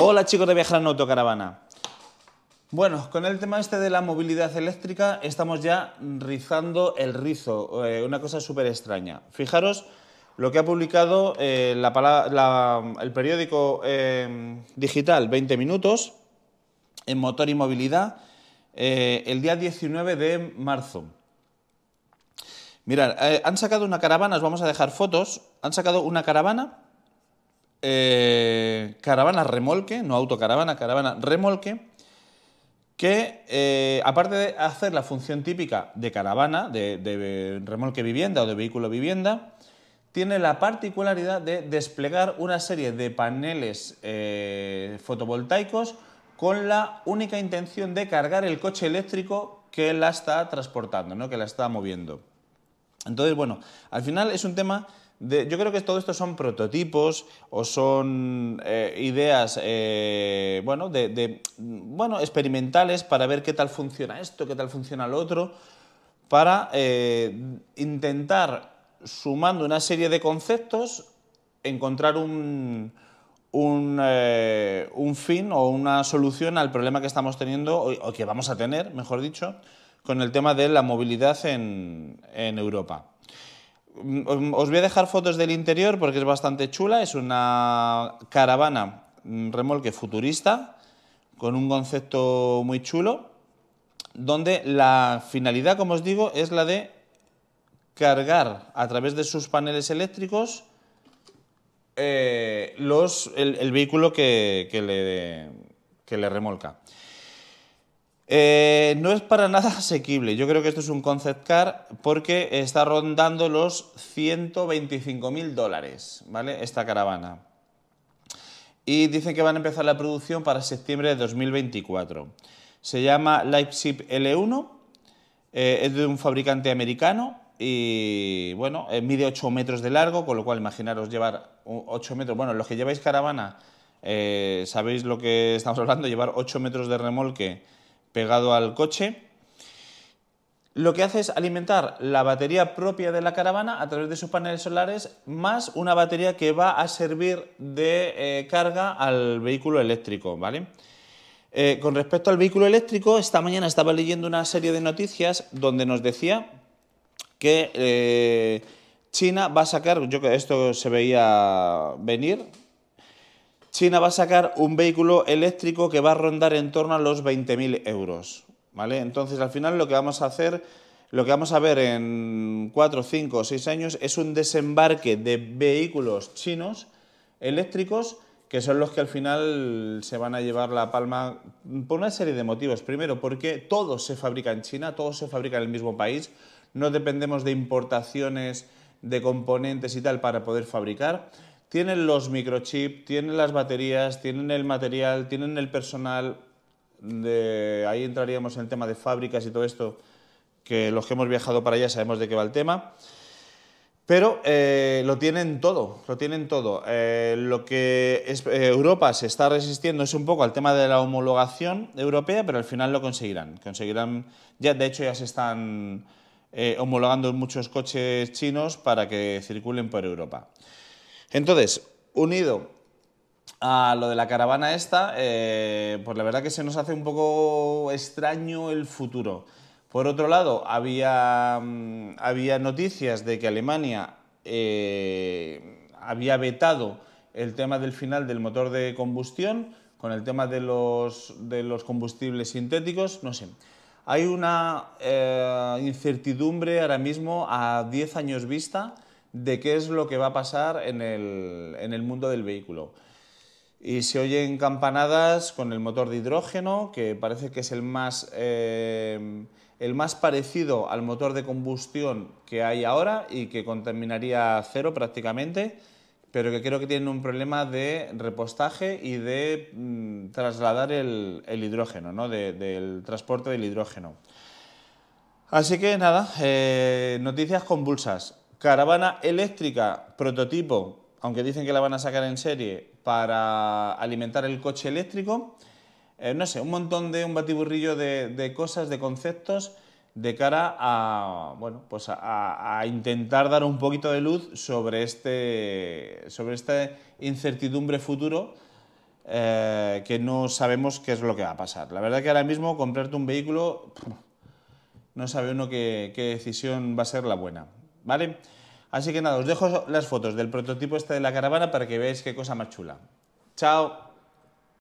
Hola chicos de Viajar en Autocaravana. Bueno, con el tema este de la movilidad eléctrica estamos ya rizando el rizo, eh, una cosa súper extraña. Fijaros lo que ha publicado eh, el periódico em, digital 20 Minutos en Motor y Movilidad eh, el día 19 de marzo. Mirad, han sacado una caravana, os vamos a dejar fotos, han sacado una caravana eh, caravana remolque, no autocaravana, caravana remolque, que eh, aparte de hacer la función típica de caravana, de, remolque vivienda o de vehículo vivienda, tiene la particularidad de desplegar una serie de paneles eh, fotovoltaicos con la única intención de cargar el coche eléctrico que la está transportando, ¿no? que la está moviendo. Entonces, bueno, al final es un tema yo creo que todo esto son prototipos o son eh, ideas eh, bueno, experimentales para ver qué tal funciona esto, qué tal funciona lo otro, para eh, intentar, sumando una serie de conceptos, encontrar un, fin o una solución al problema que estamos teniendo, o, que vamos a tener, mejor dicho, con el tema de la movilidad en Europa. Mm, os voy a dejar fotos del interior porque es bastante chula. Es una caravana mm, remolque futurista con un concepto muy chulo, donde la finalidad, como os digo, es la de cargar a través de sus paneles eléctricos eh, el, vehículo que le remolca. Eh, no es para nada asequible. Yo creo que esto es un concept car porque está rondando los 125.000 dólares, ¿vale? Esta caravana. Y dicen que van a empezar la producción para septiembre de 2024. Se llama Leipzig L1, eh, es de un fabricante americano y bueno, eh, mide 8 metros de largo, con lo cual imaginaros llevar 8 metros. Bueno, los que lleváis caravana sabéis lo que estamos hablando, llevar 8 metros de remolque pegado al coche, lo que hace es alimentar la batería propia de la caravana a través de sus paneles solares, más una batería que va a servir de eh, carga al vehículo eléctrico, ¿vale? Eh, con respecto al vehículo eléctrico, esta mañana estaba leyendo una serie de noticias donde nos decía que eh, China va a sacar, yo que esto se veía venir, China va a sacar un vehículo eléctrico que va a rondar en torno a los 20.000 euros. ¿vale? Entonces, al final lo que vamos a hacer, lo que vamos a ver en 4, 5 o 6 años es un desembarque de vehículos chinos eléctricos que son los que al final se van a llevar la palma por una serie de motivos. Primero, porque todo se fabrica en China, todo se fabrica en el mismo país, no dependemos de importaciones de componentes y tal para poder fabricar tienen los microchips, tienen las baterías, tienen el material, tienen el personal. ahí entraríamos en el tema de fábricas y todo esto, que los que hemos viajado para allá sabemos de qué va el tema. Pero eh, lo tienen todo, lo tienen todo. Eh, lo que eh, Europa se está resistiendo es un poco al tema de la homologación europea, pero al final lo conseguirán. Conseguirán, ya de hecho ya se están homologando muchos coches chinos para que circulen por Europa. Entonces, unido a lo de la caravana esta, eh, pues la verdad que se nos hace un poco extraño el futuro. Por otro lado, había, mm, había noticias de que Alemania eh, había vetado el tema del final del motor de combustión con el tema de los, combustibles sintéticos, no sé. Hay una eh, incertidumbre ahora mismo a 10 años vista de qué es lo que va a pasar en el, en el mundo del vehículo. Y se oyen campanadas con el motor de hidrógeno, que parece que es el más, eh, el más parecido al motor de combustión que hay ahora y que contaminaría cero prácticamente, pero que creo que tiene un problema de repostaje y de mm, trasladar el, hidrógeno, ¿no? del transporte del hidrógeno. Así que nada, eh, noticias convulsas. Caravana eléctrica, prototipo, aunque dicen que la van a sacar en serie para alimentar el coche eléctrico. Eh, no sé, un montón de un batiburrillo de, cosas, de conceptos de cara a, bueno, pues a, intentar dar un poquito de luz sobre, este, sobre esta incertidumbre futuro eh, que no sabemos qué es lo que va a pasar. La verdad que ahora mismo comprarte un vehículo, no sabe uno qué decisión va a ser la buena. ¿vale? Así que nada, os dejo las fotos del prototipo este de la caravana para que veáis qué cosa más chula. Chao.